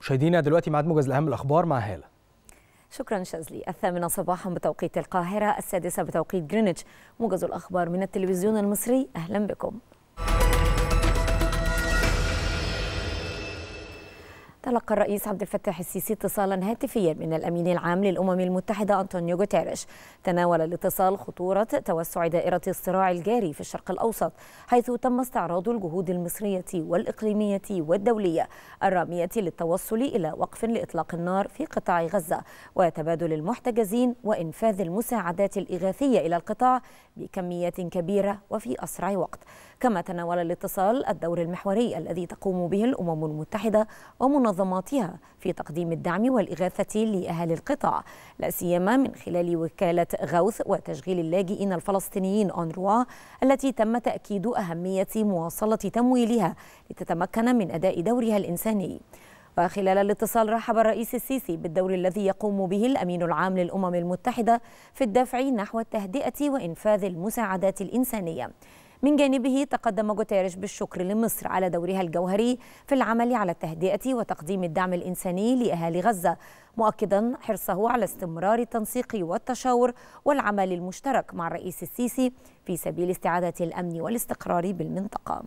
مشاهدينا دلوقتي ميعاد موجز لاهم الاخبار مع هاله شكرا شاذلي الثامنة صباحا بتوقيت القاهرة السادسة بتوقيت جرينتش موجز الأخبار من التلفزيون المصري أهلا بكم تلقى الرئيس عبد الفتاح السيسي اتصالا هاتفيا من الامين العام للامم المتحده انطونيو غوتيريش تناول الاتصال خطوره توسع دائره الصراع الجاري في الشرق الاوسط حيث تم استعراض الجهود المصريه والاقليميه والدوليه الراميه للتوصل الى وقف لاطلاق النار في قطاع غزه وتبادل المحتجزين وانفاذ المساعدات الاغاثيه الى القطاع بكميات كبيره وفي اسرع وقت كما تناول الاتصال الدور المحوري الذي تقوم به الامم المتحده ومنظمه منظماتها في تقديم الدعم والإغاثة لأهل القطاع لا سيما من خلال وكالة غوث وتشغيل اللاجئين الفلسطينيين أونروا التي تم تأكيد أهمية مواصلة تمويلها لتتمكن من أداء دورها الإنساني وخلال الاتصال رحب الرئيس السيسي بالدور الذي يقوم به الأمين العام للأمم المتحدة في الدفع نحو التهدئة وإنفاذ المساعدات الإنسانية من جانبه تقدم جوتيريش بالشكر لمصر على دورها الجوهري في العمل على التهدئة وتقديم الدعم الإنساني لأهالي غزة مؤكدا حرصه على استمرار التنسيق والتشاور والعمل المشترك مع الرئيس السيسي في سبيل استعادة الأمن والاستقرار بالمنطقة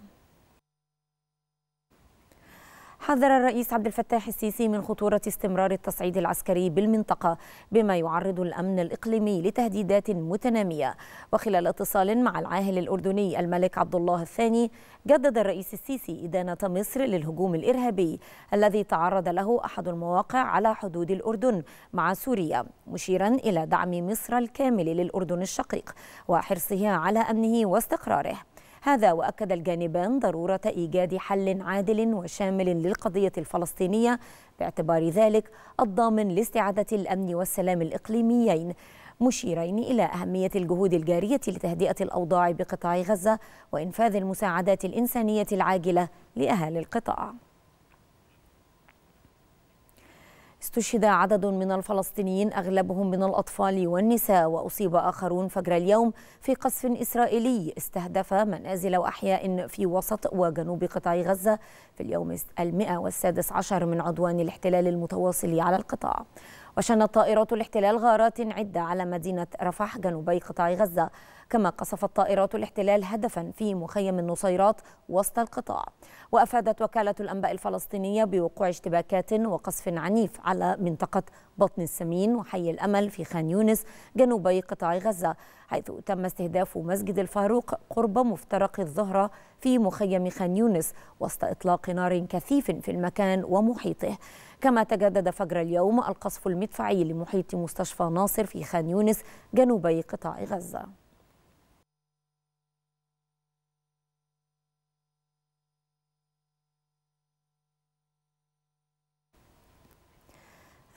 حذر الرئيس عبد الفتاح السيسي من خطورة استمرار التصعيد العسكري بالمنطقة بما يعرض الأمن الإقليمي لتهديدات متنامية وخلال اتصال مع العاهل الأردني الملك عبد الله الثاني جدد الرئيس السيسي إدانة مصر للهجوم الإرهابي الذي تعرض له أحد المواقع على حدود الأردن مع سوريا مشيرا إلى دعم مصر الكامل للأردن الشقيق وحرصها على أمنه واستقراره هذا وأكد الجانبان ضرورة إيجاد حل عادل وشامل للقضية الفلسطينية باعتبار ذلك الضامن لاستعادة الأمن والسلام الإقليميين مشيرين إلى أهمية الجهود الجارية لتهدئة الأوضاع بقطاع غزة وإنفاذ المساعدات الإنسانية العاجلة لأهالي القطاع استشهد عدد من الفلسطينيين أغلبهم من الأطفال والنساء وأصيب آخرون فجر اليوم في قصف إسرائيلي استهدف منازل وأحياء في وسط وجنوب قطاع غزة في اليوم والسادس عشر من عدوان الاحتلال المتواصل على القطاع وشنت طائرات الاحتلال غارات عدة على مدينة رفح جنوبي قطاع غزة كما قصفت طائرات الاحتلال هدفا في مخيم النصيرات وسط القطاع وأفادت وكالة الأنباء الفلسطينية بوقوع اشتباكات وقصف عنيف على منطقة بطن السمين وحي الأمل في خان يونس جنوبي قطاع غزة حيث تم استهداف مسجد الفاروق قرب مفترق الظهرة في مخيم خان يونس وسط إطلاق نار كثيف في المكان ومحيطه كما تجدد فجر اليوم القصف المدفعي لمحيط مستشفى ناصر في خان يونس جنوبي قطاع غزة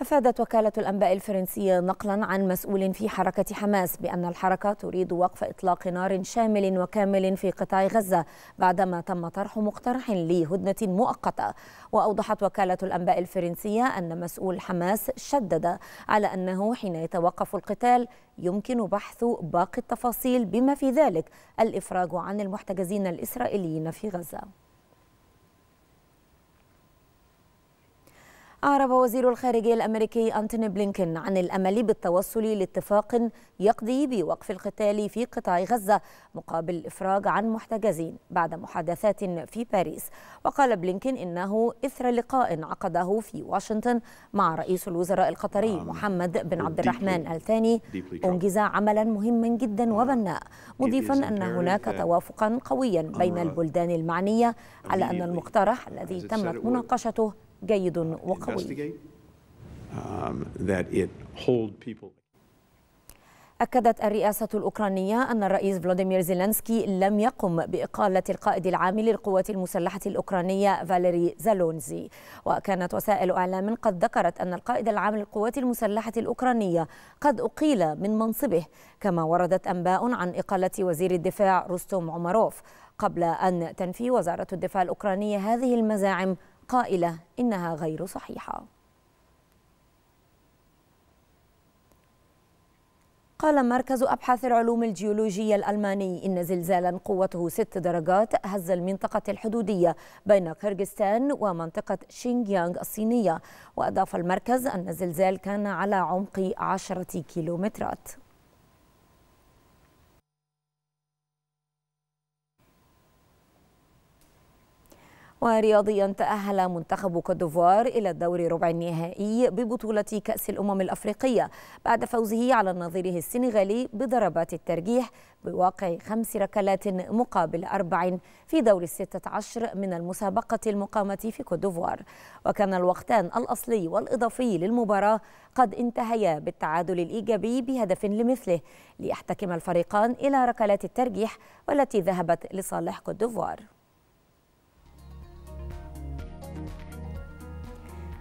أفادت وكالة الأنباء الفرنسية نقلا عن مسؤول في حركة حماس بأن الحركة تريد وقف إطلاق نار شامل وكامل في قطاع غزة بعدما تم طرح مقترح لهدنة مؤقتة وأوضحت وكالة الأنباء الفرنسية أن مسؤول حماس شدد على أنه حين يتوقف القتال يمكن بحث باقي التفاصيل بما في ذلك الإفراج عن المحتجزين الإسرائيليين في غزة أعرب وزير الخارجية الأمريكي أنتوني بلينكن عن الأمل بالتوصل لاتفاق يقضي بوقف القتال في قطاع غزة مقابل الإفراج عن محتجزين بعد محادثات في باريس وقال بلينكن إنه إثر لقاء عقده في واشنطن مع رئيس الوزراء القطري آه، محمد بن عبد الرحمن آل ثاني أنجز عملا مهما جدا آه، وبناء مضيفا أن هناك توافقا قويا بين البلدان المعنية على أن المقترح الذي تمت مناقشته جيد وقوي um, أكدت الرئاسة الأوكرانية أن الرئيس فلاديمير زيلينسكي لم يقم بإقالة القائد العام للقوات المسلحة الأوكرانية فاليري زالونزي وكانت وسائل إعلام قد ذكرت أن القائد العام للقوات المسلحة الأوكرانية قد أقيل من منصبه كما وردت أنباء عن إقالة وزير الدفاع رستوم عمروف قبل أن تنفي وزارة الدفاع الأوكرانية هذه المزاعم قائلة إنها غير صحيحة قال مركز أبحاث العلوم الجيولوجية الألماني إن زلزالا قوته ست درجات هز المنطقة الحدودية بين كيرغستان ومنطقة شينجيانغ الصينية وأضاف المركز أن الزلزال كان على عمق عشرة كيلومترات ورياضيا تأهل منتخب كوتديفوار إلى الدور ربع النهائي ببطولة كأس الأمم الأفريقية بعد فوزه على نظيره السنغالي بضربات الترجيح بواقع خمس ركلات مقابل أربع في دور الستة عشر من المسابقة المقامة في كوتديفوار وكان الوقتان الأصلي والإضافي للمباراة قد انتهيا بالتعادل الإيجابي بهدف لمثله ليحتكم الفريقان إلى ركلات الترجيح والتي ذهبت لصالح كوتديفوار